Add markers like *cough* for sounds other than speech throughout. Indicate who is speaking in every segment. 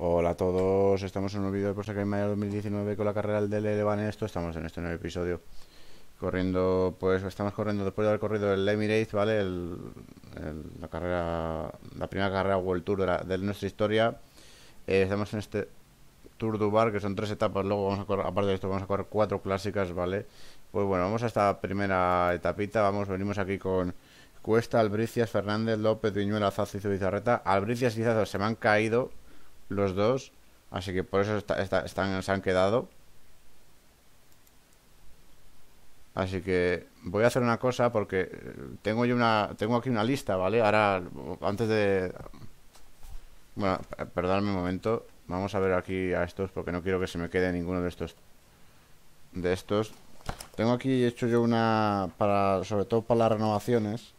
Speaker 1: Hola a todos, estamos en un vídeo de Porsche que 2019 con la carrera del DL esto, estamos en este nuevo episodio corriendo, pues estamos corriendo después de haber corrido el Emirates, ¿vale? la carrera, la primera carrera o el Tour de, nuestra historia eh, estamos en este Tour du Bar, que son tres etapas, luego vamos a correr, aparte de esto vamos a correr cuatro clásicas, ¿vale? Pues bueno, vamos a esta primera etapita, vamos, venimos aquí con Cuesta, Albricias, Fernández, López, Viñuela, Zazo y Zubizarreta Albricias y Zazo se me han caído los dos. Así que por eso están, se han quedado. Así que voy a hacer una cosa porque eh, tengo yo una tengo aquí una lista, ¿vale? Ahora antes de bueno, perdonadme un momento. Vamos a ver aquí a estos porque no quiero que se me quede ninguno de estos de estos. Tengo aquí hecho yo una para sobre todo para las renovaciones.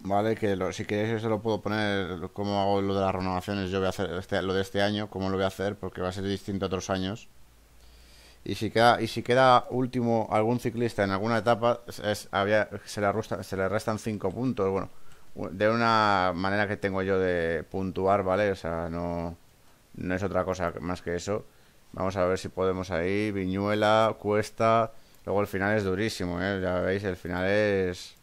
Speaker 1: ¿vale? Que si queréis se lo puedo poner como hago lo de las renovaciones, yo voy a hacer este, lo de este año, cómo lo voy a hacer, porque va a ser distinto a otros años. Y si queda, y si queda último algún ciclista en alguna etapa, se, le se le restan 5 puntos, bueno, de una manera que tengo yo de puntuar, ¿vale? O sea, no, no es otra cosa más que eso. Vamos a ver si podemos ahí, Viñuela, Cuesta, luego el final es durísimo, ¿eh? Ya veis, el final es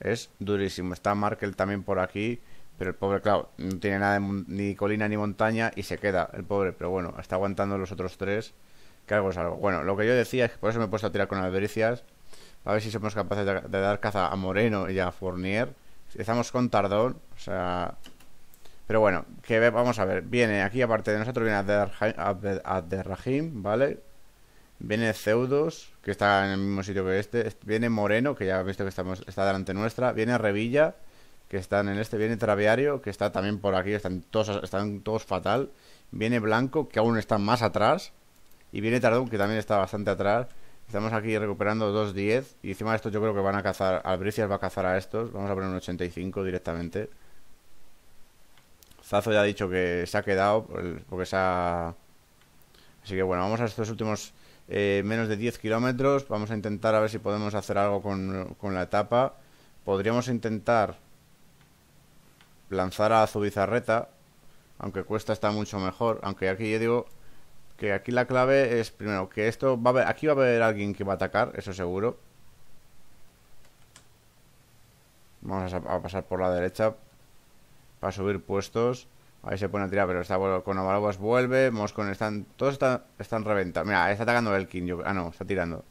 Speaker 1: es durísimo. Está Markel también por aquí, pero el pobre, claro, no tiene nada ni colina ni montaña y se queda, el pobre, pero bueno, está aguantando los otros tres, que algo es algo. Bueno, lo que yo decía es que por eso me he puesto a tirar con albericias, a ver si somos capaces de, dar caza a Moreno y a Fournier. Estamos con Tardón, o sea... Pero bueno, que vamos a ver, viene aquí aparte de nosotros, viene Abderrahim, ¿vale? Viene Zeudos, que está en el mismo sitio que este. Viene Moreno, que ya visto que estamos, está delante nuestra. Viene Revilla, que está en este. Viene Traviario, que está también por aquí. Están todos, están todos fatal. Viene Blanco, que aún está más atrás. Y viene Tardón, que también está bastante atrás. Estamos aquí recuperando 2-10. Y encima de esto yo creo que van a cazar. Albricias va a cazar a estos. Vamos a poner un 85 directamente. Zazo ya ha dicho que se ha quedado porque se ha... Así que bueno, vamos a estos últimos eh, menos de 10 kilómetros. Vamos a intentar a ver si podemos hacer algo con, la etapa. Podríamos intentar lanzar a Zubizarreta, aunque cuesta está mucho mejor. Aunque aquí yo digo que aquí la clave es primero que esto va a haber, aquí va a haber alguien que va a atacar, eso seguro. Vamos a pasar por la derecha para subir puestos. Ahí se pone a tirar, pero está con Amarobas vuelve. Moscon están. Todos están, están reventados. Mira, está atacando el Yo, ah, no, está tirando.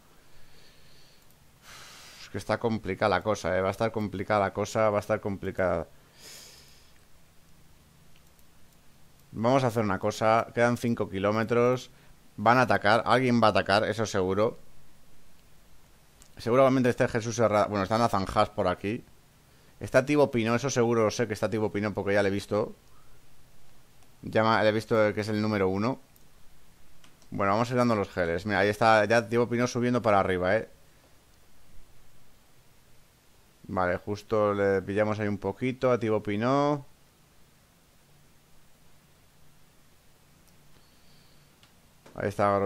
Speaker 1: Es que está complicada la cosa, eh. Va a estar complicada la cosa, va a estar complicada. Vamos a hacer una cosa. Quedan 5 kilómetros. Van a atacar. Alguien va a atacar, eso seguro. Seguramente este Jesús Herrada. Bueno, están a zanjas por aquí. Está Tibo Pino, eso seguro sé que está Tibo Pino porque ya le he visto. Ya he visto que es el número uno. Bueno, vamos a ir dando los geles. Mira, ahí está, ya Diego Pino subiendo para arriba, ¿eh? Vale, justo le pillamos ahí un poquito a Tivo Pino. Ahí está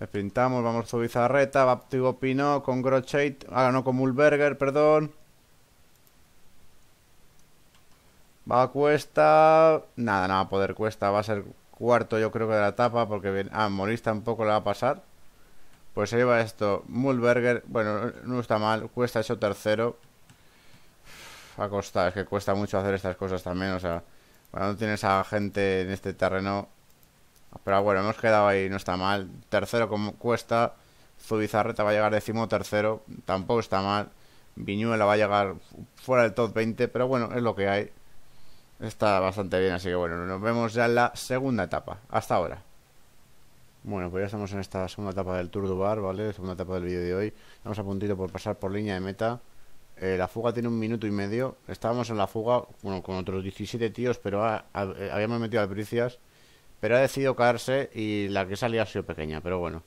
Speaker 1: Le pintamos, vamos a Bizarreta, va Tivo Pino con Grochate. ah no, con Mulberger, perdón. a cuesta... Nada, nada, poder cuesta. Va a ser cuarto yo creo que de la etapa porque... Ah, Moris tampoco le va a pasar. Pues ahí va esto. Mulberger, bueno, no está mal. Cuesta eso tercero. a costa es que cuesta mucho hacer estas cosas también. O sea, cuando tienes a gente en este terreno. Pero bueno, hemos quedado ahí, no está mal. Tercero como cuesta. Zubizarreta va a llegar décimo tercero. Tampoco está mal. Viñuela va a llegar fuera del top 20. Pero bueno, es lo que hay. Está bastante bien, así que bueno, nos vemos ya en la segunda etapa. Hasta ahora. Bueno, pues ya estamos en esta segunda etapa del Tour du Bar, ¿vale? Segunda etapa del vídeo de hoy. Estamos a puntito por pasar por línea de meta. Eh, la fuga tiene un minuto y medio. Estábamos en la fuga bueno, con otros 17 tíos, pero habíamos metido a Pero ha decidido caerse y la que salía ha sido pequeña, pero bueno.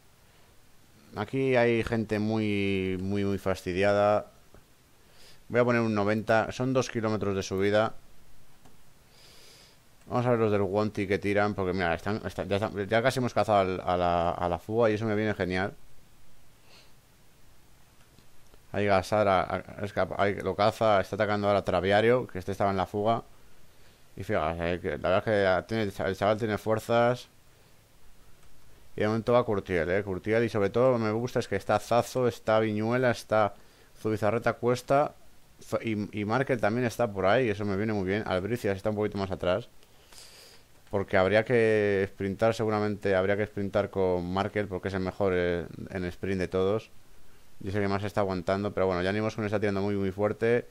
Speaker 1: Aquí hay gente muy, muy, muy fastidiada. Voy a poner un 90. Son dos kilómetros de subida. Vamos a ver los del Wonti que tiran, porque mira, están, ya, casi hemos cazado a, la, fuga y eso me viene genial. Ahí Gasara lo caza, está atacando ahora a Traviario, que este estaba en la fuga. Y fíjate, eh, la verdad es que el chaval tiene fuerzas. Y de momento va Curtiel, eh. Curtiel, y sobre todo me gusta es que está Zazo, está Viñuela, está Zubizarreta Cuesta. Y, y Markel también está por ahí, eso me viene muy bien. Albricias está un poquito más atrás porque habría que sprintar seguramente, habría que sprintar con Markel porque es el mejor eh, en, sprint de todos. Y es que más está aguantando, pero bueno, ya animos con está tirando muy muy fuerte.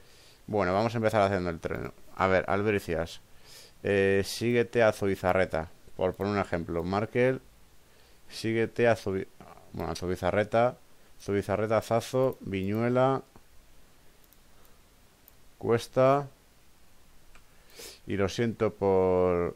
Speaker 1: Bueno, vamos a empezar haciendo el tren. A ver, Albericias. Eh, síguete a Zubizarreta, por poner un ejemplo. Markel, síguete a, Zubi... bueno, a Zubizarreta. Zubizarreta, Zazo, Viñuela, Cuesta. Y lo siento por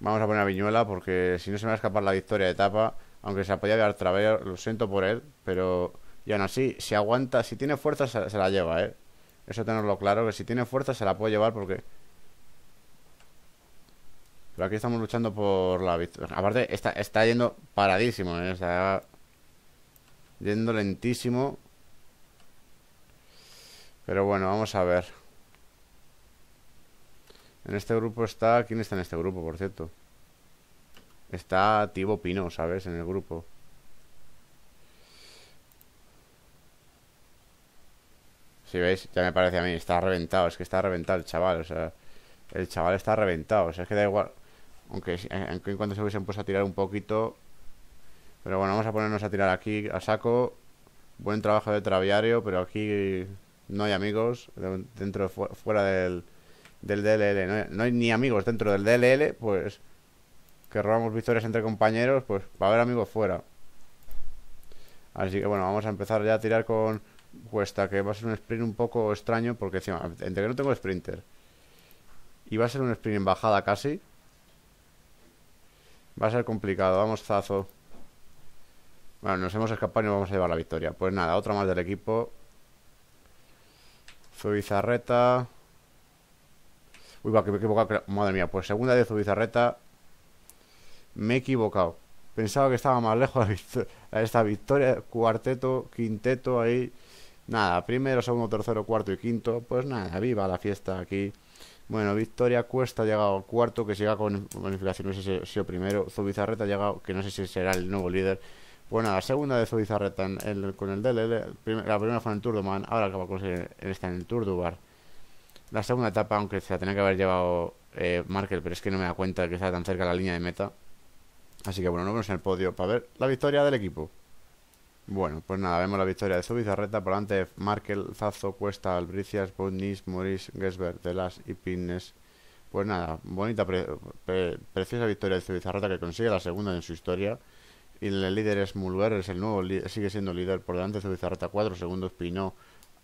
Speaker 1: Vamos a poner a Viñuela porque si no se me va a escapar la victoria de etapa. Aunque se apoya de llevar través, lo siento por él, pero... Y aún así, si aguanta, si tiene fuerza, se, la lleva, ¿eh? Eso tenerlo claro, que si tiene fuerza se la puede llevar porque... Pero aquí estamos luchando por la victoria. Aparte, está, está yendo paradísimo, ¿eh? Está yendo lentísimo. Pero bueno, vamos a ver. En este grupo está... ¿Quién está en este grupo, por cierto? Está Tibo Pino, ¿sabes? En el grupo Si veis, ya me parece a mí Está reventado, es que está reventado el chaval O sea, el chaval está reventado O sea, es que da igual Aunque, en cuanto se hubiesen puesto a tirar un poquito Pero bueno, vamos a ponernos a tirar aquí A saco Buen trabajo de traviario, pero aquí no hay amigos Dentro, fuera del del DLL. No hay, ni amigos dentro del DLL, pues que robamos victorias entre compañeros, pues va a haber amigos fuera. Así que bueno, vamos a empezar ya a tirar con Cuesta, que va a ser un sprint un poco extraño, porque encima, entre que no tengo sprinter, y va a ser un sprint en bajada casi, va a ser complicado. Vamos, Zazo. Bueno, nos hemos escapado y nos vamos a llevar la victoria. Pues nada, otra más del equipo. Zubizarreta me he equivocado. Madre mía, pues segunda de Zubizarreta. Me he equivocado. Pensaba que estaba más lejos A esta victoria. Cuarteto, quinteto ahí. Nada, primero, segundo, tercero, cuarto y quinto. Pues nada, viva la fiesta aquí. Bueno, Victoria Cuesta ha llegado cuarto, que llega con bonificación, no sé si ha primero. Zubizarreta ha llegado, que no sé si será el nuevo líder. Bueno, pues la segunda de Zubizarreta con el DLL. la primera fue en el Tour de Man, ahora acaba con en, en, en el Tour de la segunda etapa, aunque se la tenía que haber llevado eh, Markel, pero es que no me da cuenta que está tan cerca la línea de meta. Así que bueno, no vemos en el podio para ver la victoria del equipo. Bueno, pues nada, vemos la victoria de Zubizarreta por delante de Markel, Zazo, Cuesta, Albricias, Bonis, Moris, Gesbert, Delas y Pines. Pues nada, bonita, preciosa victoria de Subizarreta que consigue la segunda en su historia. Y el líder es Mulguer, es el nuevo sigue siendo líder por delante de Subizarreta, 4 segundos, Pinó.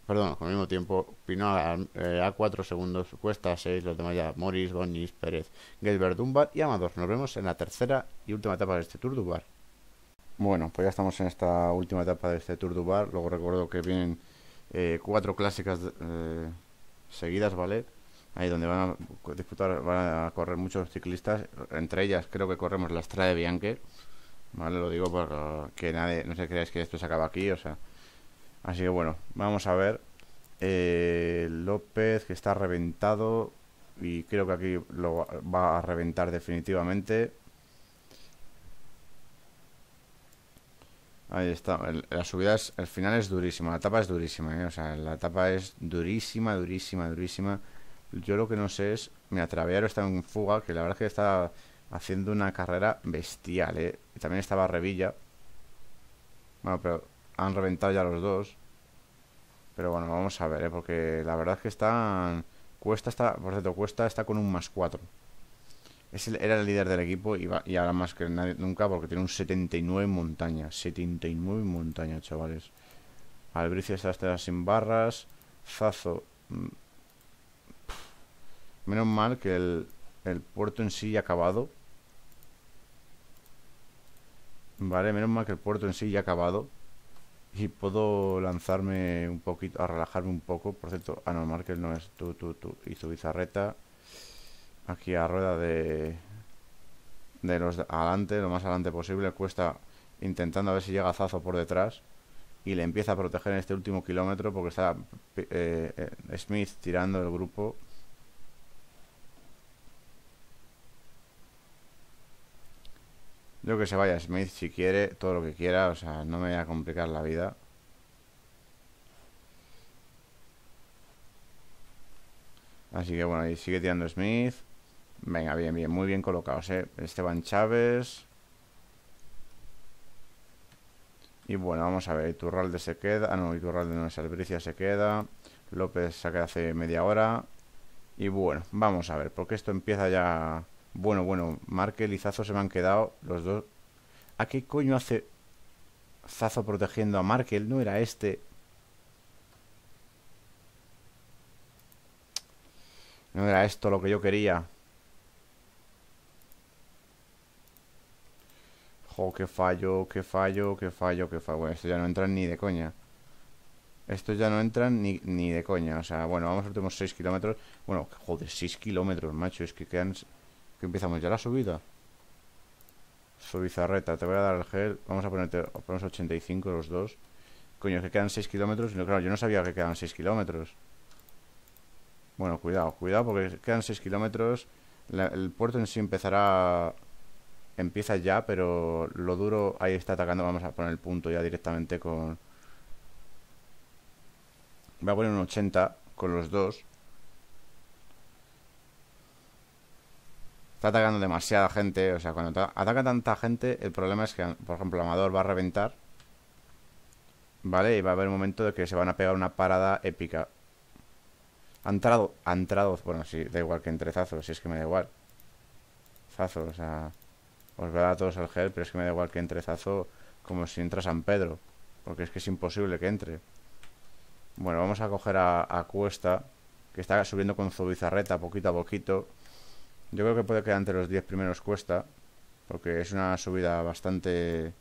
Speaker 1: Perdón, con el mismo tiempo, Pino eh, a, 4 segundos, Cuesta a 6, los demás ya Morris, Bonis, Pérez, Gilbert, Dunbar y Amador. Nos vemos en la tercera y última etapa de este Tour Dubar. Bueno, pues ya estamos en esta última etapa de este Tour Dubar. Luego recuerdo que vienen eh, cuatro clásicas eh, seguidas, ¿vale? Ahí donde van a disputar, van a correr muchos ciclistas. Entre ellas creo que corremos la Estrada de Bianque. Vale, lo digo para que nadie, no se creáis que esto se acaba aquí, o sea... Así que bueno, vamos a ver. Eh, López que está reventado y creo que aquí lo va a reventar definitivamente. Ahí está, la subida es, el final es durísimo, la etapa es durísima, eh, o sea, la etapa es durísima, durísima, durísima. Yo lo que no sé es, mira, Traviaro está en fuga, que la verdad es que está haciendo una carrera bestial, ¿eh? También estaba Revilla. Bueno, pero han reventado ya los dos. Pero bueno, vamos a ver, ¿eh? Porque la verdad es que están... Cuesta está... Por cierto, Cuesta está con un más 4. Es era el líder del equipo y, ahora más que nunca porque tiene un 79 en montaña. 79 en montaña, chavales. Albricio está sin barras. Zazo. Mm, menos mal que el, el puerto en sí ya ha acabado. Vale, menos mal que el puerto en sí ya ha acabado. Y puedo lanzarme un poquito, a relajarme un poco. Por cierto, anormal que él no es tú, tú, tú. Y su bizarreta. Aquí a rueda de. De los adelante, lo más adelante posible. Cuesta intentando a ver si llega Zazo por detrás. Y le empieza a proteger en este último kilómetro porque está eh, eh, Smith tirando el grupo. Yo que se vaya Smith si quiere, todo lo que quiera, o sea, no me voy a complicar la vida. Así que bueno, ahí sigue tirando Smith. Venga, bien, bien, muy bien colocados, ¿eh? Esteban Chávez. Y bueno, vamos a ver, Iturralde se queda. Ah, no, Iturralde no es Albricia, se queda. López se queda hace media hora. Y bueno, vamos a ver, porque esto empieza ya bueno, bueno, Markel y Zazo se me han quedado los dos. ¿A qué coño hace Zazo protegiendo a Markel? No era este. No era esto lo que yo quería. Joder, qué fallo, qué fallo, qué fallo, qué fallo. Bueno, esto ya no entran ni de coña. Estos ya no entran ni, ni de coña. O sea, bueno, vamos a los últimos 6 kilómetros. Bueno, joder, 6 kilómetros, macho. Es que quedan que empezamos ya la subida. Subizarreta, te voy a dar el gel. Vamos a ponerte ponemos 85 los dos. Coño, que quedan 6 kilómetros. No, claro, yo no sabía que quedan 6 kilómetros. Bueno, cuidado, cuidado, porque quedan 6 kilómetros. el puerto en sí empezará. Empieza ya, pero lo duro ahí está atacando. Vamos a poner el punto ya directamente con. Voy a poner un 80 con los dos. está atacando demasiada gente. O sea, cuando ataca tanta gente, el problema es que, por ejemplo, Amador va a reventar. ¿Vale? Y va a haber un momento de que se van a pegar una parada épica. Ha entrado, ha entrado. Bueno, sí, da igual que entre Zazo, si es que me da igual. Zazo, o sea. Os voy a dar a todos el gel, pero es que me da igual que entre Zazo como si entra San Pedro. Porque es que es imposible que entre. Bueno, vamos a coger a, a Cuesta, que está subiendo con su bizarreta poquito a poquito. Yo creo que puede quedar entre los 10 primeros cuesta, porque es una subida bastante...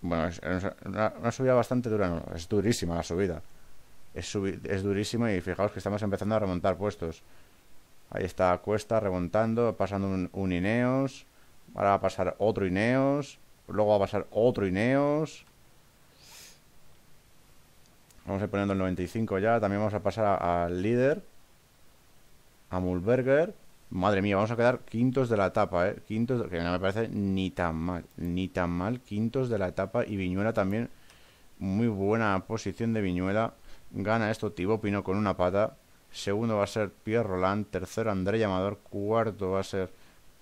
Speaker 1: Bueno, es una, subida bastante dura, es durísima la subida. Es, es durísima y fijaos que estamos empezando a remontar puestos. Ahí está Cuesta remontando, pasando un, un Ineos. Ahora va a pasar otro Ineos. Luego va a pasar otro Ineos. Vamos a ir poniendo el 95 ya. También vamos a pasar al líder. A Mulberger. Madre mía, vamos a quedar quintos de la etapa, ¿eh? Quintos, que no me parece ni tan mal, ni tan mal. Quintos de la etapa y Viñuela también. Muy buena posición de Viñuela. Gana esto Pino con una pata. Segundo va a ser Pierre Roland. Tercero André Llamador. Cuarto va a ser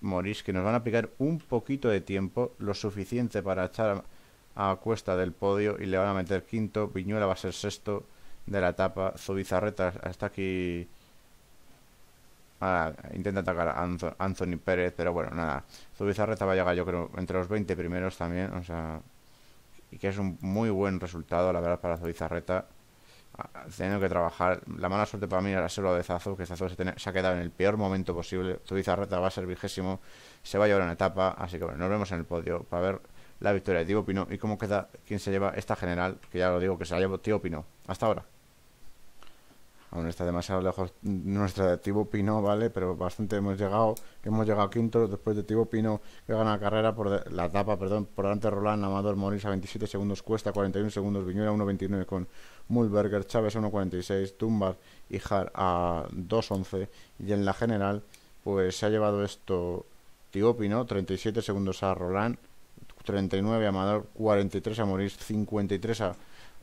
Speaker 1: Moris, que nos van a picar un poquito de tiempo, lo suficiente para echar a, a cuesta del podio y le van a meter quinto. Viñuela va a ser sexto de la etapa. Zubizarreta hasta aquí intenta atacar a Anthony Pérez, pero bueno, nada. Zubizarreta va a llegar, yo creo, entre los 20 primeros también, o sea. Y que es un muy buen resultado, la verdad, para Zubizarreta. Ah, teniendo que trabajar. La mala suerte para mí era solo de Zazo, que Zazu se, ha quedado en el peor momento posible. Zubizarreta va a ser vigésimo, se va a llevar una etapa, así que bueno, nos vemos en el podio para ver la victoria de Tío Pino y cómo queda, quién se lleva esta general, que ya lo digo, que se la llevó Tío Pino. Hasta ahora aún está demasiado lejos nuestra Tibo Pino, ¿vale? Pero bastante hemos llegado, hemos llegado quinto después de Tibo Pino, que gana la carrera por la etapa, perdón, por delante Roland, Amador Moris a 27 segundos, Cuesta 41 segundos, Viñuela 1.29 con Mulberger, Chávez a 1.46, Tumbar y Jar a 2.11 y en la general, pues se ha llevado esto Tibo Pino, 37 segundos a Roland, 39 a Amador, 43 a Moris. 53 a,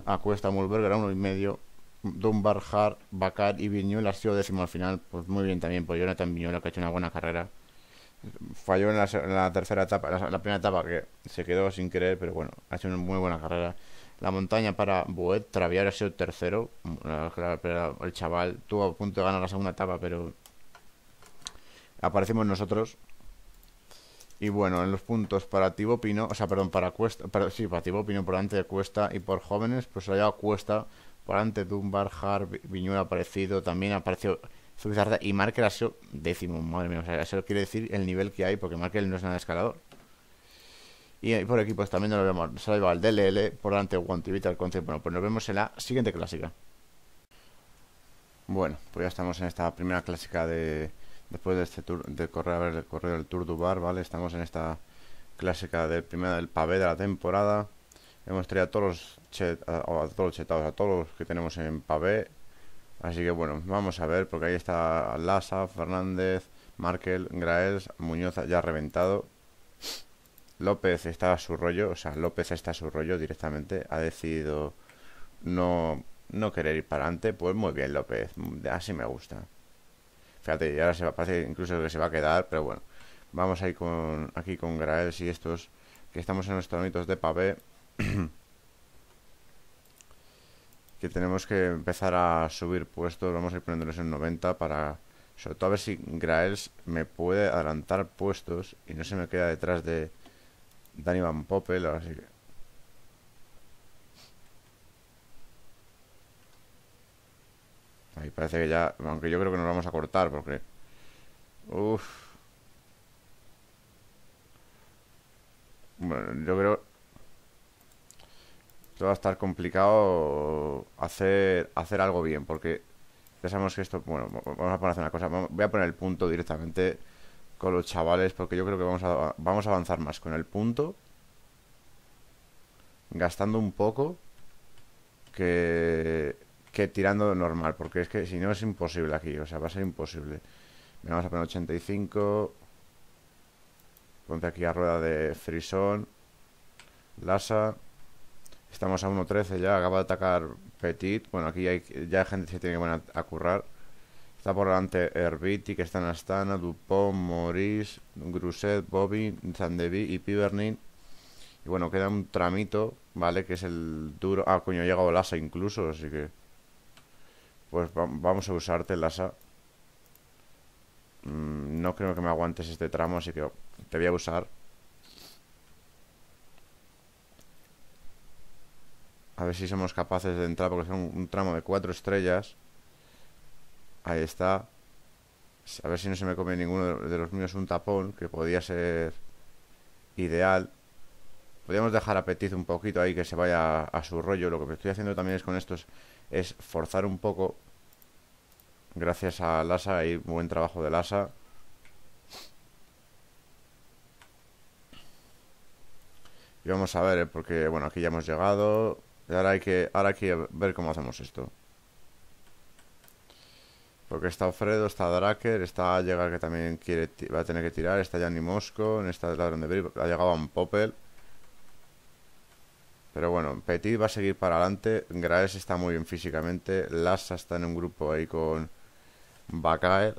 Speaker 1: a Cuesta, Mulberger a 1.5 Dunbar, Hart, Bacar y Viñuel ha sido décimo al final. Pues muy bien también por Jonathan Viñuel, que ha hecho una buena carrera. Falló en la, tercera etapa, la, primera etapa que se quedó sin querer, pero bueno, ha hecho una muy buena carrera. La montaña para Boet, Traviar ha sido tercero. el chaval tuvo a punto de ganar la segunda etapa, pero aparecimos nosotros. Y bueno, en los puntos para Tibo Pino, o sea, perdón, para Cuesta, para, sí, para Tibo Pino por delante de Cuesta y por jóvenes, pues ha llegado Cuesta por porante Dunbar, Viñuel ha aparecido, también ha aparecido Zubizarra y Markel ha sido décimo, madre mía, o sea, eso quiere decir el nivel que hay, porque Markel no es nada escalador. Y, por equipos también nos lo vemos, se al DLL, por delante Guanti Vital Concept. Bueno, pues nos vemos en la siguiente clásica. Bueno, pues ya estamos en esta primera clásica de después de este tour de correr, el correo del Tour Dubar, ¿vale? Estamos en esta clásica de primera del pavé de la temporada. Hemos traído a todos los, todos chetados, a todos los que tenemos en Pavé. Así que bueno, vamos a ver, porque ahí está Lasa, Fernández, Markel, Graels, Muñoz ya reventado. López está a su rollo, o sea, López está a su rollo directamente. Ha decidido no, no querer ir para adelante. Pues muy bien, López, así me gusta. Fíjate, y ahora se va, a parece incluso que se va a quedar, pero bueno. Vamos a ir con, aquí con Graels y estos, que estamos en nuestros ámbitos de pavé que tenemos que empezar a subir puestos. Vamos a ir poniéndoles en 90 para... Sobre todo a ver si Graels me puede adelantar puestos y no se me queda detrás de Danny Van Poppel. Así que... Ahí parece que ya... Aunque yo creo que nos vamos a cortar porque... Uff... Bueno, yo creo esto va a estar complicado hacer, hacer algo bien, porque pensamos que esto, bueno, vamos a poner una cosa, voy a poner el punto directamente con los chavales, porque yo creo que vamos a, vamos a avanzar más con el punto, gastando un poco, que, que tirando normal, porque es que si no es imposible aquí, o sea, va a ser imposible. Vamos a poner 85, ponte aquí a rueda de frisón, lasa... Estamos a 1.13 ya, acaba de atacar Petit. Bueno, aquí ya hay gente que se tiene que poner a, currar. Está por delante Herbiti, que está en Astana, Dupont, Maurice, Gruset, Bobby, Zandevi y Pibernin Y bueno, queda un tramito, ¿vale? Que es el duro... Ah, coño, llega Lassa incluso, así que... Pues vamos a usarte, Lassa mm, no creo que me aguantes este tramo, así que te voy a usar. A ver si somos capaces de entrar, porque es un tramo de cuatro estrellas. Ahí está. A ver si no se me come ninguno de los míos un tapón, que podría ser ideal. Podríamos dejar apetito un poquito ahí, que se vaya a su rollo. Lo que estoy haciendo también es con estos es forzar un poco. Gracias a Lasa, y buen trabajo de Lasa. Y vamos a ver, eh, porque bueno, aquí ya hemos llegado ahora hay que, ver cómo hacemos esto. Porque está Ofredo, está Draker, está Llegar que también quiere va a tener que tirar, está y Mosco, en esta ladrón de donde ha llegado a un Popel. Pero bueno, Petit va a seguir para adelante, Graes está muy bien físicamente, Lassa está en un grupo ahí con Bakael.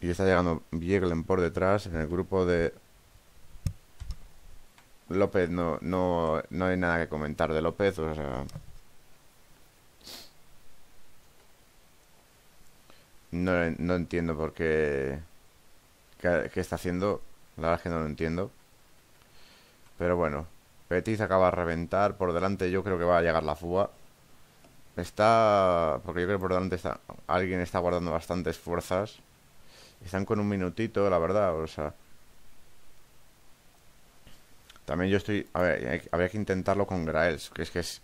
Speaker 1: Y está llegando Bieglen por detrás en el grupo de López no, no, no hay nada que comentar de López, o sea... No, entiendo por qué... ¿Qué, está haciendo? La verdad que no lo entiendo. Pero bueno, se acaba de reventar. Por delante yo creo que va a llegar la fuga. Está... Porque yo creo que por delante está... Alguien está guardando bastantes fuerzas. Están con un minutito, la verdad, o sea... También yo estoy... A ver, habría que intentarlo con Graels, que es que es...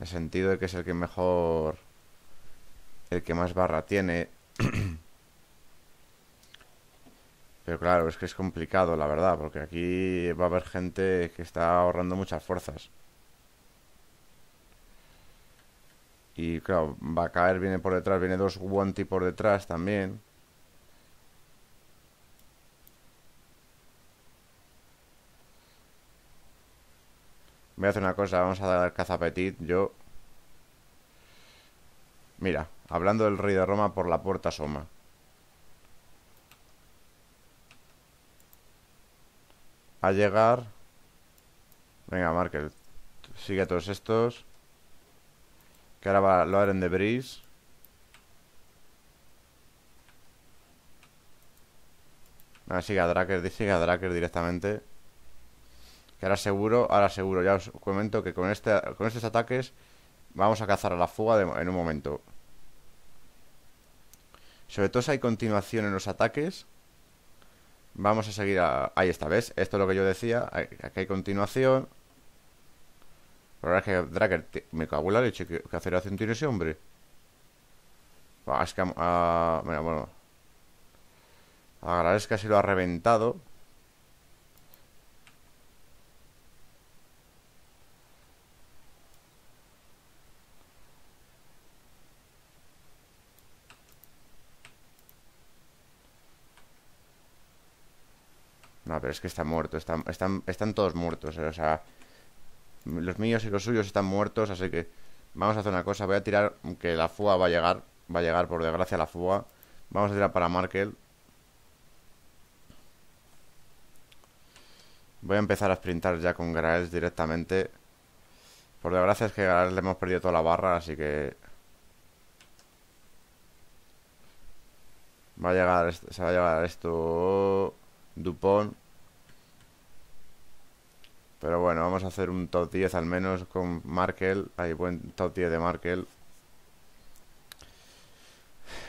Speaker 1: El sentido de que es el que mejor... El que más barra tiene. *clears throat* Pero claro, es que es complicado, la verdad, porque aquí va a haber gente que está ahorrando muchas fuerzas. Y claro, va a caer, viene por detrás, viene dos Wanty por detrás también. Voy a hacer una cosa, vamos a dar cazapetit. Yo. Mira, hablando del rey de Roma, por la puerta Soma. A llegar. Venga, Markel. Sigue a todos estos. Que ahora va Loren de Bris. Ah, sigue a Draker, sigue a Draker directamente. Que ahora seguro, ahora seguro, ya os comento que con, este, con estos ataques vamos a cazar a la fuga en un momento. Sobre todo si hay continuación en los ataques, vamos a seguir a... Ahí está, ¿ves? Esto es lo que yo decía, aquí hay continuación. Pero ahora es que Draker, me cago en la leche, ¿qué, aceleración tiene ese hombre? Ah, es que... Ah, lo ha reventado. pero es que está muerto, están, están todos muertos, eh, o sea, los míos y los suyos están muertos, así que vamos a hacer una cosa, voy a tirar, que la fuga va a llegar, va a llegar por desgracia la fuga, vamos a tirar para Markel. Voy a empezar a sprintar ya con Graels directamente. Por desgracia es que a le hemos perdido toda la barra, así que... Va a llegar, se va a llegar esto... Dupont. Pero bueno, vamos a hacer un top 10 al menos con Markel. Hay buen top 10 de Markel.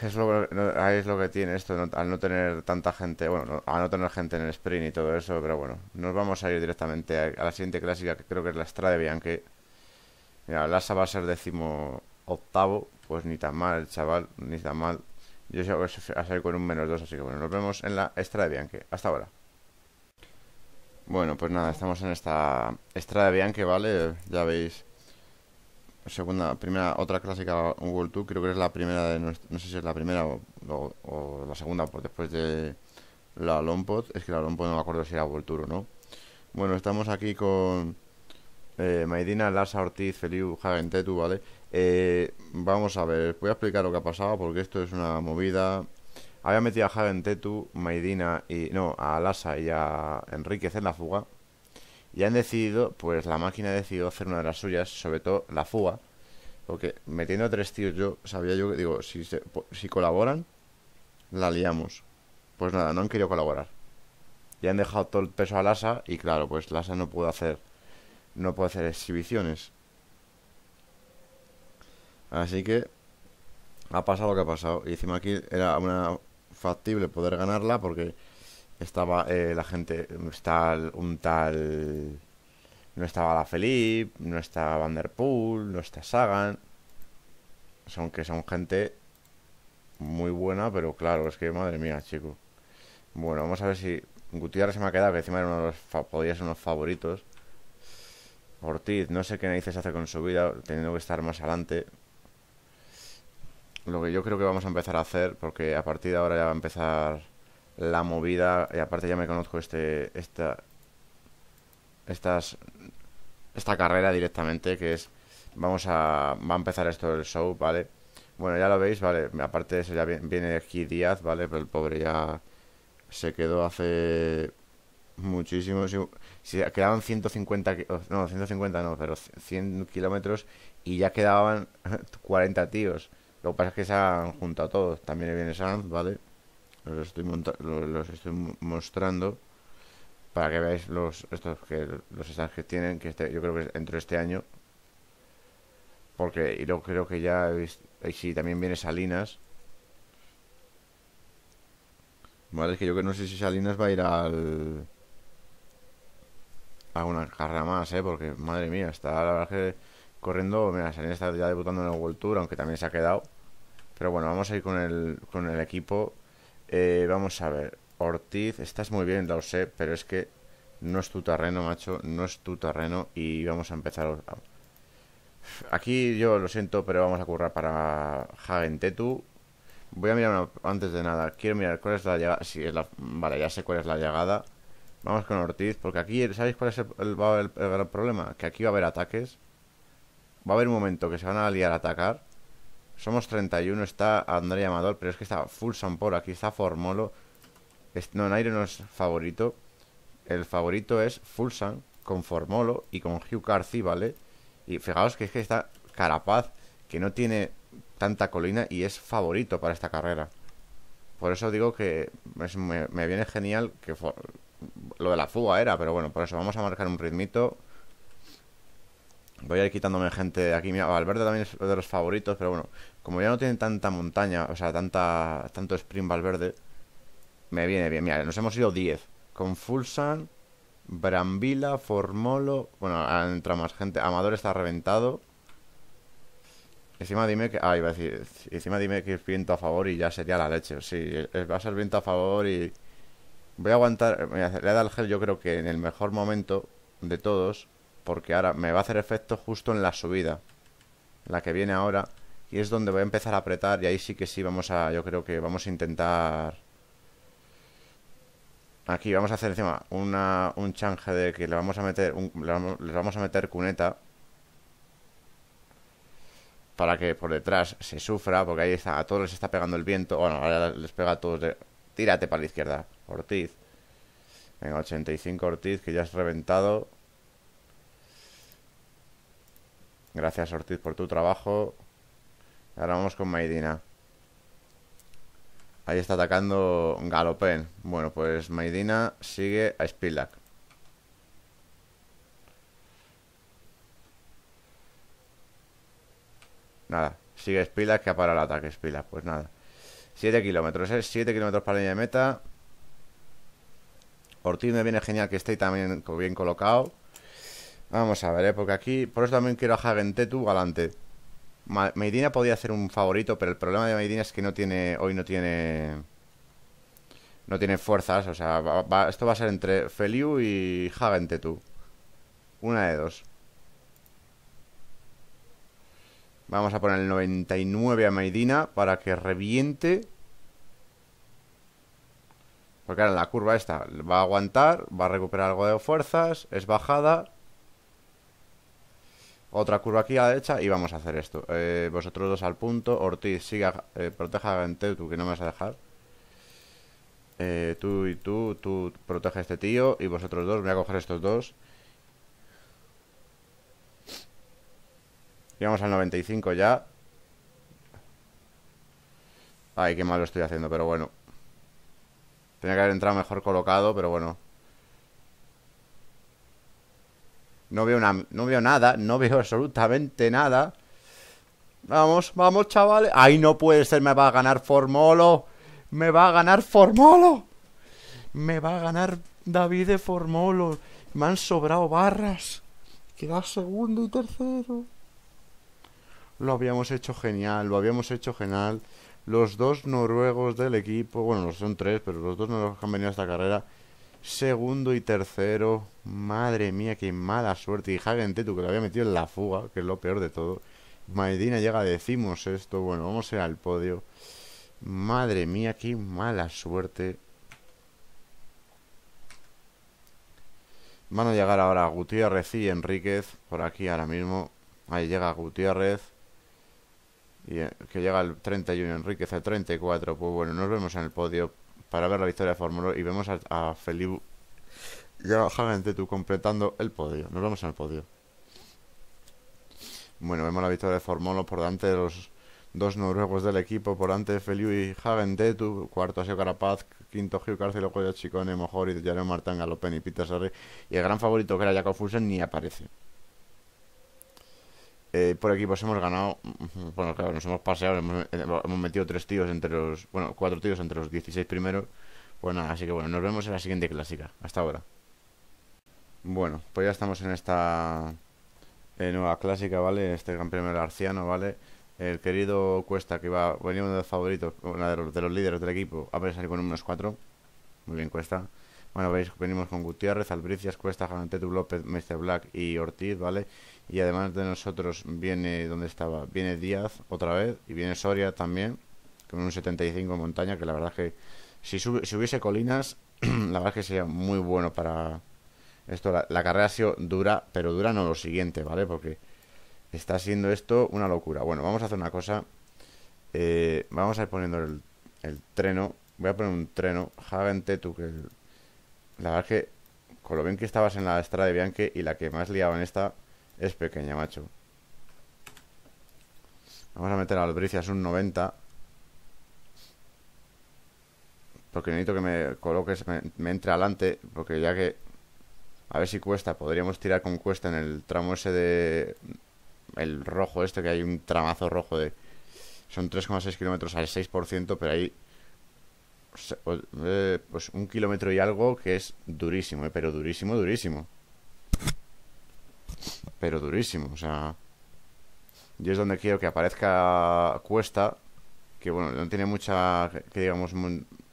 Speaker 1: Es lo, ahí es lo que tiene esto, al no tener tanta gente, bueno, al no tener gente en el sprint y todo eso, pero bueno, nos vamos a ir directamente a, la siguiente clásica, que creo que es la extra de Bianque. Mira, Lassa va a ser décimo octavo, pues ni tan mal, chaval, ni tan mal. Yo sé que a salir con un menos dos, así que bueno, nos vemos en la extra de Bianque. Hasta ahora. Bueno, pues nada, estamos en esta Estrada Bianca, vale, ya veis. Segunda, primera, otra clásica World Tour, creo que es la primera de no sé si es la primera o, la segunda, por después de la Lompod, es que la Lompod no me acuerdo si era World Tour o no. Bueno, estamos aquí con eh, Maidina, Larsa, Ortiz, Feliu, Tetu, ¿vale? Eh, vamos a ver, voy a explicar lo que ha pasado porque esto es una movida había metido a Hagen Tetu, Maidina y. No, a Lasa y a Enríquez en la fuga. Y han decidido, pues la máquina ha decidido hacer una de las suyas, sobre todo la fuga. Porque metiendo a tres tíos, yo sabía yo que, digo, si, si colaboran, la liamos. Pues nada, no han querido colaborar. Y han dejado todo el peso a Lassa. y claro, pues Lasa no pudo hacer. No puede hacer exhibiciones. Así que ha pasado lo que ha pasado. Y encima aquí era una factible poder ganarla porque estaba eh, la gente, está un tal... No estaba la Felipe, no está Vanderpool, no está Sagan. Son que son gente muy buena, pero claro, es que madre mía, chico. Bueno, vamos a ver si Gutiérrez se me ha quedado, que encima era uno de los unos favoritos. Ortiz, no sé qué narices hace con su vida, teniendo que estar más adelante lo que yo creo que vamos a empezar a hacer, porque a partir de ahora ya va a empezar la movida, y aparte ya me conozco este, esta, estas, esta carrera directamente, que es, vamos a, va a empezar esto el show, ¿vale? Bueno, ya lo veis, ¿vale? Aparte ya viene aquí Díaz, ¿vale? Pero el pobre ya se quedó hace muchísimo. Si quedaban 150, no, 150 no, pero 100 kilómetros y ya quedaban 40 *laughs* tíos. Lo que pasa es que se han juntado todos. También viene Sans, ¿vale? Los estoy, mostrando para que veáis los estos que los que tienen que este, yo creo que entró este año porque y luego creo que ya y sí también viene Salinas vale es que yo que no sé si Salinas va a ir al a una carrera más eh porque madre mía está la verdad que corriendo. Mira, Sanín está ya debutando en el World Tour, aunque también se ha quedado. Pero bueno, vamos a ir con el, con el equipo. Eh, vamos a ver. Ortiz, estás muy bien, lo sé, pero es que no es tu terreno, macho. No es tu terreno. Y vamos a empezar. Aquí yo lo siento, pero vamos a currar para Hagen Tetu. Voy a mirar antes de nada. Quiero mirar cuál es la llegada. es la... Vale, ya sé cuál es la llegada. Vamos con Ortiz, porque aquí, ¿sabéis cuál es el, el, problema? Que aquí va a haber ataques Va a haber un momento que se van a liar a atacar. Somos 31, está Andrea Amador, pero es que está Fulsan por aquí, está Formolo. No, Nairo no es favorito. El favorito es Fulsan con Formolo y con Hugh Carthy, ¿vale? Y fijaos que es que está Carapaz, que no tiene tanta colina y es favorito para esta carrera. Por eso digo que me, me, viene genial que lo de la fuga era, pero bueno, por eso vamos a marcar un ritmito. Voy a ir quitándome gente de aquí. Mira, Valverde también es de los favoritos, pero bueno. Como ya no tiene tanta montaña, o sea, tanta tanto sprint Valverde, me viene bien. Mira, nos hemos ido 10. Con Fulsan, Brambila, Formolo... Bueno, entra más gente. Amador está reventado. Encima dime que... Ah, iba a decir... Encima dime que es viento a favor y ya sería la leche. Sí, va a ser viento a favor y... Voy a aguantar... Le le dado al gel yo creo que en el mejor momento de todos... Porque ahora me va a hacer efecto justo en la subida La que viene ahora Y es donde voy a empezar a apretar Y ahí sí que sí vamos a... Yo creo que vamos a intentar... Aquí vamos a hacer encima una, un change de que le vamos a meter un, le vamos a meter cuneta para que por detrás se sufra, porque ahí está, a todos les está pegando el viento. Bueno, ahora les pega a todos Tírate para la izquierda, Ortiz. Venga, 85 Ortiz, que ya has reventado. Gracias Ortiz por tu trabajo. Ahora vamos con Maidina. Ahí está atacando Galopén. Bueno, pues Maidina sigue a Spilak. Nada, sigue Spilak que ha parado el ataque Spilak, pues nada 7 kilómetros, ¿eh? 7 kilómetros para la línea de meta Ortiz me viene genial que esté también bien colocado Vamos a ver, eh, porque aquí... Por eso también quiero a Tetu, Galante. Medina podía ser un favorito, pero el problema de Medina es que no tiene... Hoy no tiene... No tiene fuerzas, o sea, esto va a ser entre Feliu y Tetu... Una de dos. Vamos a poner el 99 a Medina para que reviente. Porque ahora en la curva esta va a aguantar, va a recuperar algo de fuerzas, es bajada otra curva aquí a la derecha y vamos a hacer esto. Eh, vosotros dos al punto, Ortiz, siga, eh, proteja a Tú que no me vas a dejar. Eh, tú y tú, tú protege a este tío y vosotros dos, voy a coger estos dos. Y vamos al 95 ya. Ay, qué mal lo estoy haciendo, pero bueno. Tenía que haber entrado mejor colocado, pero bueno. No veo, no veo nada, no veo absolutamente nada Vamos, vamos chavales Ahí no puede ser, me va a ganar Formolo Me va a ganar Formolo Me va a ganar David de Formolo Me han sobrado barras Queda segundo y tercero Lo habíamos hecho genial, lo habíamos hecho genial Los dos noruegos del equipo Bueno, son tres, pero los dos noruegos que han venido a esta carrera Segundo y tercero. Madre mía, qué mala suerte. Y Hagen Tetu, que lo había metido en la fuga, que es lo peor de todo. Maedina llega, decimos esto. Bueno, vamos a ir al podio. Madre mía, qué mala suerte. Van a llegar ahora Gutiérrez y Enríquez. Por aquí ahora mismo. Ahí llega Gutiérrez. Y eh, que llega el 31 Enríquez al 34. Pues bueno, nos vemos en el podio para ver la victoria de Formolo y vemos a, a Feliu y a tú completando el podio. Nos vemos al podio. Bueno, vemos la victoria de Formolo por delante de los dos noruegos del equipo, por delante de Feliu y Hagen cuarto Asio Carapaz, quinto Gio Carcelo, Coya Chicone, Mojori, Jareo Martán, Galopen y Peter Sarri, y el gran favorito que era Jacob Fusen ni aparece. Eh, por equipos hemos ganado. Mm, bueno, claro, nos hemos paseado. Eh, hemos, metido tres tíos entre los. Bueno, cuatro tíos entre los 16 primeros. Bueno, pues así que bueno, nos vemos en la siguiente clásica. Hasta ahora. Bueno, pues ya estamos en esta eh, nueva clásica, ¿vale? Este gran premio arciano, ¿vale? El querido Cuesta, que iba, venía uno de los favoritos, uno de los, líderes del equipo, a salir con unos cuatro. Muy bien, Cuesta. Bueno, veis, venimos con Gutiérrez, Albricias, Cuesta, Jantetu, López, Mr. Black y Ortiz, ¿vale? Y además de nosotros viene, donde estaba? Viene Díaz otra vez y viene Soria también, con un 75 en montaña, que la verdad es que si, hubiese colinas, *clears throat* la verdad es que sería muy bueno para esto. La, carrera ha sido dura, pero dura no lo siguiente, ¿vale? Porque está siendo esto una locura. Bueno, vamos a hacer una cosa. Eh, vamos a ir poniendo el, treno. Voy a poner un treno. Javente tú que la verdad es que con lo bien que estabas en la estrada de Bianque y la que más liaba en esta es pequeña, macho Vamos a meter a Albricias un 90 Porque necesito que me coloques Me, entre adelante Porque ya que A ver si cuesta Podríamos tirar con cuesta en el tramo ese de El rojo este Que hay un tramazo rojo de Son 3,6 kilómetros al 6% Pero ahí pues, eh, pues un kilómetro y algo que es durísimo, eh, pero durísimo, durísimo pero durísimo, o sea... y es donde quiero que aparezca Cuesta, que bueno, no tiene mucha... que digamos,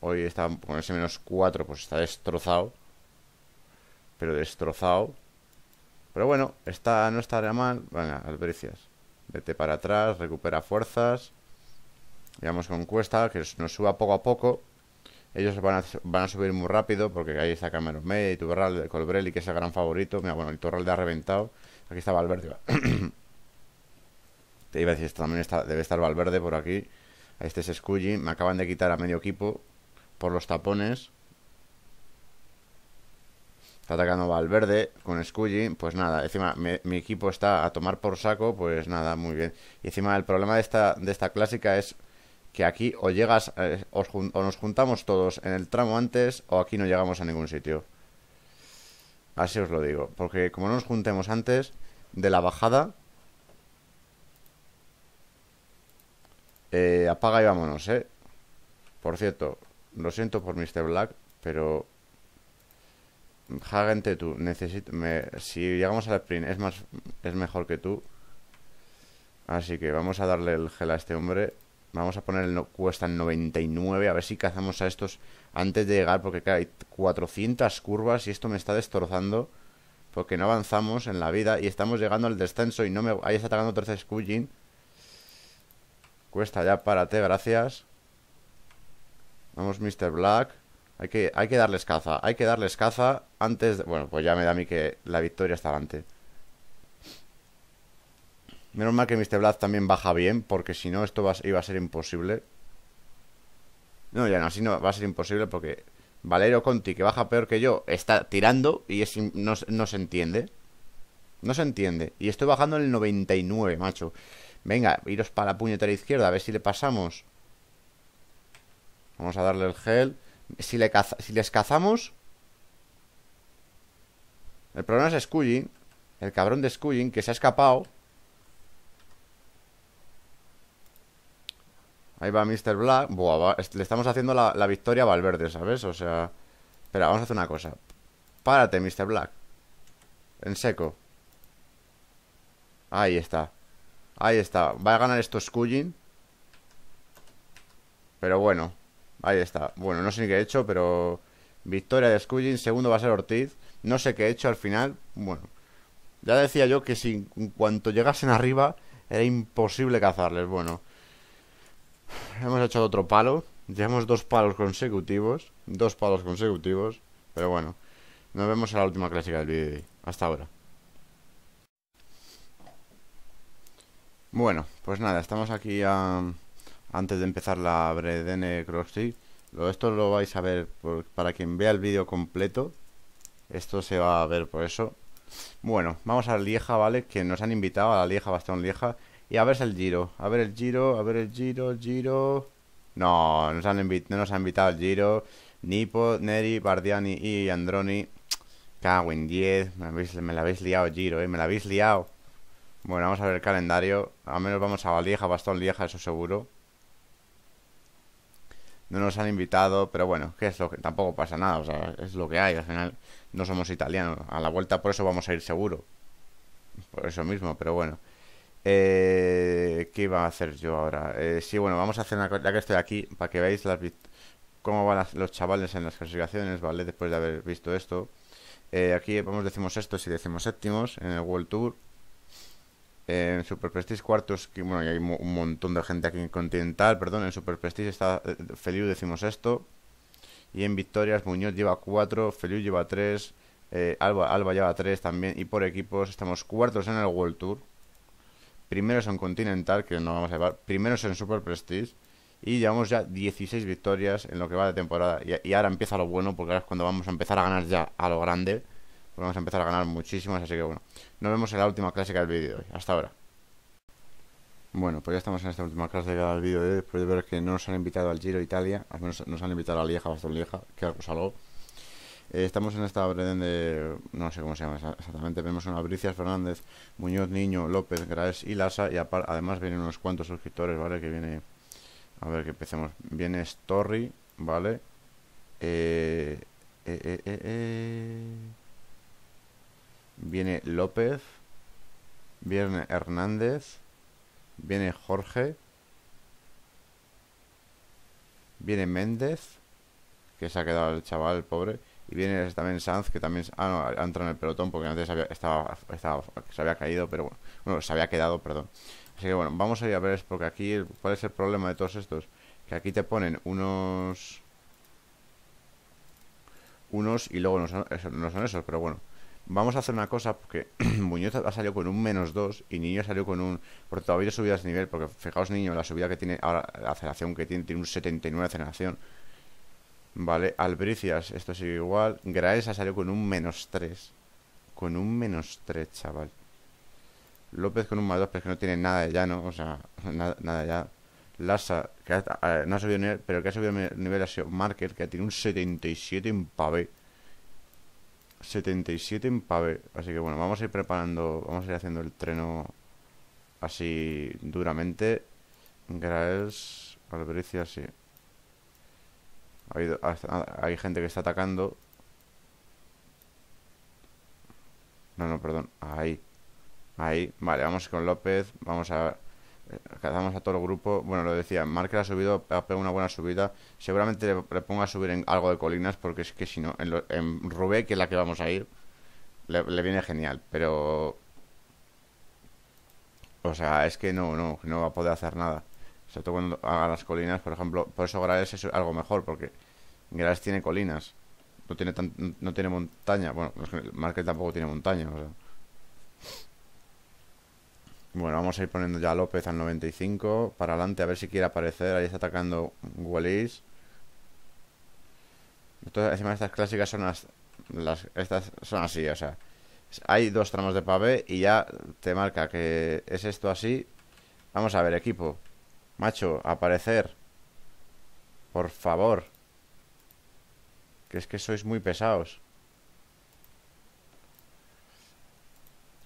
Speaker 1: hoy está con ese menos 4, pues está destrozado. Pero destrozado. Pero bueno, está, no estará mal. Venga, albricias. Vete para atrás, recupera fuerzas. Digamos con Cuesta, que nos suba poco a poco. Ellos van a, subir muy rápido, porque ahí está Cameron May, de Colbrelli, que es el gran favorito. Mira, bueno, le ha reventado. Aquí está Valverde. *coughs* Te iba a decir, también debe estar Valverde por aquí. Este es Scully. Me acaban de quitar a medio equipo por los tapones. Está atacando Valverde con Scully. Pues nada, encima mi equipo está a tomar por saco. Pues nada, muy bien. Y encima el problema de esta, de esta clásica es que aquí o llegas, eh, o nos juntamos todos en el tramo antes o aquí no llegamos a ningún sitio. Así os lo digo. Porque como no nos juntemos antes de la bajada... Eh, apaga y vámonos, ¿eh? Por cierto, lo siento por Mr. Black, pero... Hagente tú, necesito... Si llegamos al sprint es, más... es mejor que tú. Así que vamos a darle el gel a este hombre. Vamos a poner el cuesta 99, a ver si cazamos a estos antes de llegar, porque hay 400 curvas y esto me está destrozando, porque no avanzamos en la vida y estamos llegando al descenso y no me... Ahí está atacando 13 Skullin. Cuesta ya, párate, gracias. Vamos, Mr. Black. Hay que, hay que darles caza, hay que darles caza antes de... Bueno, pues ya me da a mí que la victoria está adelante Menos mal que Mr. Blast también baja bien, porque si no esto va, iba a ser imposible. No, ya no, así no va a ser imposible porque Valero Conti, que baja peor que yo, está tirando y no, se entiende. No se entiende. Y estoy bajando en el 99, macho. Venga, iros para la puñetera izquierda, a ver si le pasamos. Vamos a darle el gel. Si, le si les cazamos... El problema es Skullin. El cabrón de Skullin que se ha escapado. Ahí va Mr. Black. Buah, le estamos haciendo la, la, victoria a Valverde, ¿sabes? O sea... Espera, vamos a hacer una cosa. Párate, Mr. Black. En seco. Ahí está. Ahí está. Va a ganar esto Skullin. Pero bueno. Ahí está. Bueno, no sé ni qué he hecho, pero... Victoria de Skullin. Segundo va a ser Ortiz. No sé qué he hecho al final. Bueno. Ya decía yo que si en cuanto llegasen arriba era imposible cazarles. Bueno. Hemos hecho otro palo. Llevamos dos palos consecutivos. Dos palos consecutivos. Pero bueno. Nos vemos en la última clásica del vídeo Hasta ahora. Bueno, pues nada, estamos aquí antes de empezar la Bredene lo Esto lo vais a ver para quien vea el vídeo completo. Esto se va a ver por eso. Bueno, vamos a Lieja, ¿vale? Que nos han invitado a la Lieja, Bastón Lieja. Y a ver el giro. A ver el giro, a ver el giro, el giro. No, nos han no nos han invitado el giro. Nipo, Neri, Bardiani y Androni. Cago en 10. Me, la habéis liado, Giro, eh. Me la habéis liado. Bueno, vamos a ver el calendario. Al menos vamos a Valieja, Bastón Lieja, eso seguro. No nos han invitado, pero bueno, que es lo que tampoco pasa nada, o sea, es lo que hay, al final no somos italianos. A la vuelta por eso vamos a ir seguro. Por eso mismo, pero bueno. Eh, ¿Qué iba a hacer yo ahora? Eh, sí, bueno, vamos a hacer una cosa, ya que estoy aquí, para que veáis cómo van los chavales en las clasificaciones, ¿vale? Después de haber visto esto. Eh, aquí vamos decimos estos y decimos séptimos en el World Tour. Eh, en Super Prestige cuartos, que, bueno, hay un montón de gente aquí en Continental, perdón, en Super Prestige está Feliu decimos esto. Y en victorias Muñoz lleva cuatro Feliu lleva tres Alba, lleva tres también. Y por equipos estamos cuartos en el World Tour. Primero en Continental, que no vamos a llevar, primero en Super Prestige. Y llevamos ya 16 victorias en lo que va de temporada. Y, ahora empieza lo bueno, porque ahora es cuando vamos a empezar a ganar ya a lo grande. Pues vamos a empezar a ganar muchísimas, así que bueno. Nos vemos en la última clásica del vídeo de hoy. Hasta ahora. Bueno, pues ya estamos en esta última clásica del vídeo de hoy. Después ver que no nos han invitado al Giro Italia, al menos nos han invitado a Lieja, bastante Lieja, que algo saló. Eh, estamos en esta orden de. No sé cómo se llama exactamente. Vemos una Bricias Fernández, Muñoz Niño, López, Graes y Lasa. Y además vienen unos cuantos suscriptores, ¿vale? Que viene. A ver que empecemos. Viene Story, ¿vale? Eh, eh, viene López. Viene Hernández. Viene Jorge. Viene Méndez. Que se ha quedado el chaval, pobre. Y viene también Sanz, que también ah, no, ha en el pelotón porque antes estaba, estaba, se había caído, pero bueno, bueno, se había quedado, perdón. Así que bueno, vamos a ir a ver, porque aquí, ¿cuál es el problema de todos estos? Que aquí te ponen unos... Unos y luego no son, no son esos, pero bueno. Vamos a hacer una cosa, porque *clears throat* Muñoz ha salido con un menos 2 y Niño salió con un... Porque todavía subidas de nivel, porque fijaos Niño, la subida que tiene, ahora la aceleración que tiene, tiene un 79 de aceleración. Vale, Albricias, esto sigue igual. Graes ha salido con un menos 3. Con un menos 3, chaval. López con un más 2, pero es que no tiene nada de no O sea, nada, nada ya. Lassa, que no ha subido nivel, pero que ha subido nivel ha sido Marker, que tiene un 77 en pavé. 77 en pavé. Así que bueno, vamos a ir preparando, vamos a ir haciendo el treno así duramente. Graes, Albricias, sí hay gente que está atacando. No, no, perdón. Ahí. Ahí. Vale, vamos con López. Vamos a... Eh, cazamos a todo el grupo. Bueno, lo decía, Marker ha subido, ha pegado una buena subida. Seguramente le, ponga a subir en algo de colinas, porque es que si no, en, Rubé, que es la que vamos a ir, le, le, viene genial. Pero. O sea, es que no, no, no va a poder hacer nada. Sobre cuando haga las colinas, por ejemplo. Por eso Graes es algo mejor, porque Graes tiene colinas. No tiene, no tiene montaña. Bueno, Market tampoco tiene montaña. Bueno, vamos a ir poniendo ya a López al 95 para adelante, a ver si quiere aparecer. Ahí está atacando Wallis. encima estas clásicas son las, las, Estas son así, o sea. Hay dos tramos de pavé y ya te marca que es esto así. Vamos a ver, equipo. Macho, aparecer. Por favor. Que es que sois muy pesados.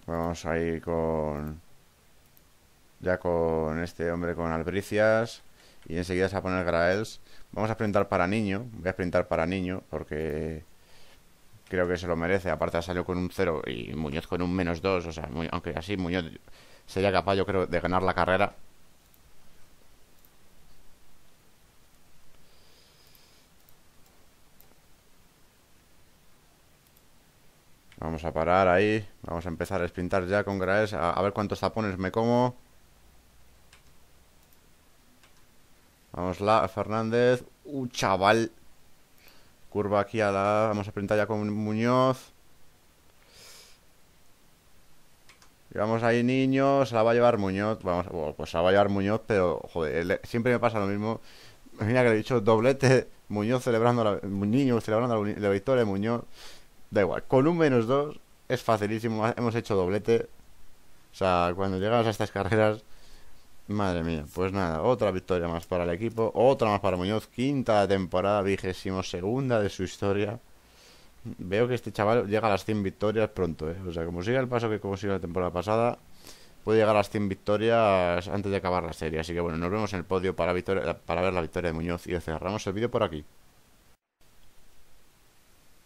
Speaker 1: Vamos a ir con... Ya con este hombre con albricias. Y enseguida se va a poner Graels. Vamos a sprintar para niño. Voy a sprintar para niño porque... Creo que se lo merece. Aparte ha salido con un 0 y Muñoz con un menos 2. O sea, aunque así Muñoz sería capaz yo creo de ganar la carrera. a parar ahí. Vamos a empezar a sprintar ya con Graes. A, ver cuántos tapones me como. Vamos la Fernández. un uh, chaval. Curva aquí a la... Vamos a sprintar ya con Muñoz. Y vamos ahí niños, se la va a llevar Muñoz. Vamos, pues se la va a llevar Muñoz, pero joder, siempre me pasa lo mismo. Mira que le he dicho doblete, Muñoz celebrando la, niño celebrando la victoria de Muñoz. Da igual, con un menos 2 es facilísimo, hemos hecho doblete. O sea, cuando llegamos a estas carreras, madre mía, pues nada, otra victoria más para el equipo, otra más para Muñoz, quinta temporada, vigésimo segunda de su historia. Veo que este chaval llega a las 100 victorias pronto, ¿eh? O sea, como sigue el paso que consiguió la temporada pasada, puede llegar a las 100 victorias antes de acabar la serie. Así que bueno, nos vemos en el podio para, victoria, para ver la victoria de Muñoz y cerramos el vídeo por aquí.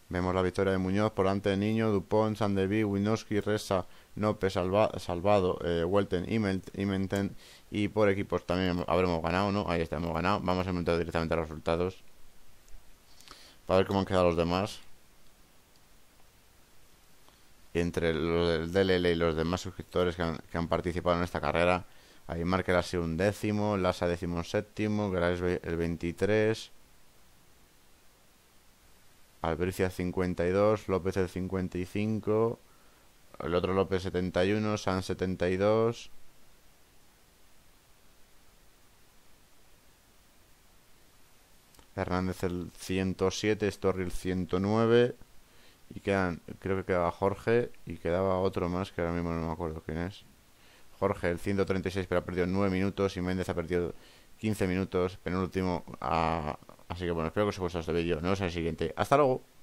Speaker 1: Vemos la victoria de Muñoz por ante de Niño, Dupont, Sandeví, Winoski Reza, Nope, Salvado, eh, Welten y, Y por equipos también habremos ganado, ¿no? Ahí estamos hemos ganado. Vamos a meter directamente los resultados. Para ver cómo han quedado los demás. Entre los del DLL y los demás suscriptores que han, participado en esta carrera. Ahí Marker ha sido un décimo, Lasa décimo séptimo, Gracias el 23, Albercia 52, López el 55, el otro López 71, San 72. Hernández el 107, Storri el 109. Y quedan, creo que quedaba Jorge y quedaba otro más que ahora mismo no me acuerdo quién es. Jorge el 136, pero ha perdido 9 minutos y Méndez ha perdido 15 minutos. Penúltimo a Así que bueno, espero que os haya gustado este vídeo. Nos vemos en el siguiente. Hasta luego.